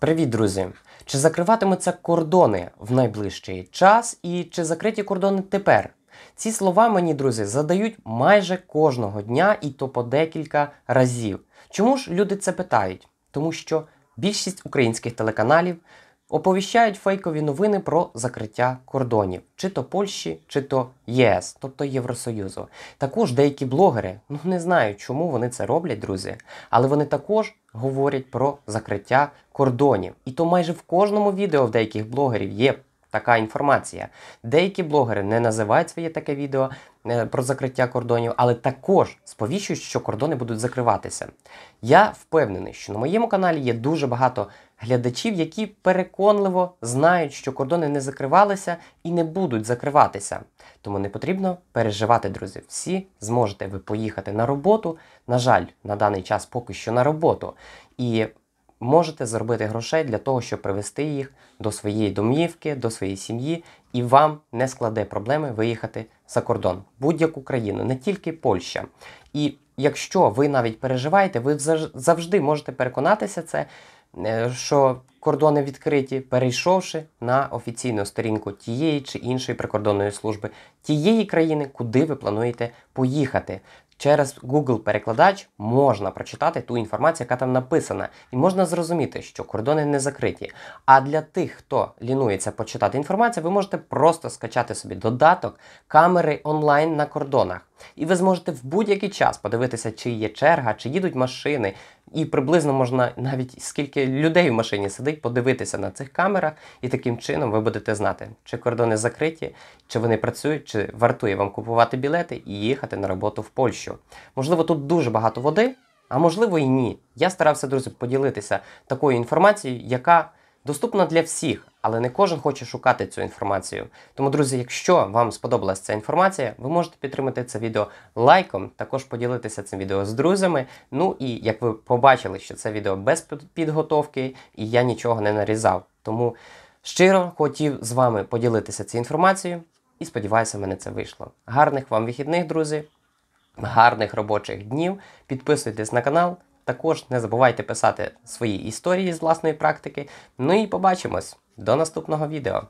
Привіт, друзі! Чи закриватимуться кордони в найближчий час і чи закриті кордони тепер? Ці слова мені, друзі, задають майже кожного дня і то по декілька разів. Чому ж люди це питають? Тому що більшість українських телеканалів Оповіщають фейкові новини про закриття кордонів, чи то Польщі, чи то ЄС, тобто Євросоюзу. Також деякі блогери, ну не знаю, чому вони це роблять, друзі, але вони також говорять про закриття кордонів. І то майже в кожному відео в деяких блогерів є така інформація. Деякі блогери не називають своє таке відео е, про закриття кордонів, але також сповіщують, що кордони будуть закриватися. Я впевнений, що на моєму каналі є дуже багато глядачів, які переконливо знають, що кордони не закривалися і не будуть закриватися. Тому не потрібно переживати, друзі. Всі зможете ви поїхати на роботу. На жаль, на даний час поки що на роботу. І можете зробити грошей для того, щоб привезти їх до своєї домівки, до своєї сім'ї, і вам не складе проблеми виїхати за кордон будь-яку країну, не тільки Польща. І якщо ви навіть переживаєте, ви завжди можете переконатися це. Е, що кордони відкриті, перейшовши на офіційну сторінку тієї чи іншої прикордонної служби тієї країни, куди ви плануєте поїхати. Через Google-перекладач можна прочитати ту інформацію, яка там написана, і можна зрозуміти, що кордони не закриті. А для тих, хто лінується почитати інформацію, ви можете просто скачати собі додаток камери онлайн на кордонах. І ви зможете в будь-який час подивитися, чи є черга, чи їдуть машини, і приблизно можна навіть скільки людей в машині сидить, подивитися на цих камерах, і таким чином ви будете знати, чи кордони закриті, чи вони працюють, чи вартує вам купувати білети і їхати на роботу в Польщу. Можливо, тут дуже багато води, а можливо і ні. Я старався, друзі, поділитися такою інформацією, яка доступна для всіх. Але не кожен хоче шукати цю інформацію. Тому, друзі, якщо вам сподобалася ця інформація, ви можете підтримати це відео лайком, також поділитися цим відео з друзями. Ну і як ви побачили, що це відео без підготовки, і я нічого не нарізав. Тому щиро хотів з вами поділитися цією інформацією і сподіваюся, мене це вийшло. Гарних вам вихідних, друзі, гарних робочих днів. Підписуйтесь на канал. Також не забувайте писати свої історії з власної практики. Ну і побачимось до наступного відео.